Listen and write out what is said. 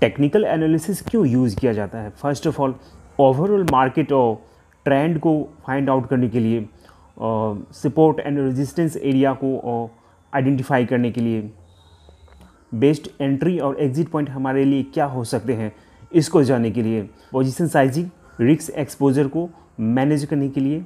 technical analysis क्यों use किया जाता है first of all overall market और ट्रेंड को फाइंड आउट करने के लिए सपोर्ट एंड रेजिस्टेंस एरिया को आइडेंटिफाई करने के लिए बेस्ट एंट्री और एग्जिट पॉइंट हमारे लिए क्या हो सकते हैं इसको जानने के लिए पोजिशन साइजिंग रिक्स एक्सपोजर को मैनेज करने के लिए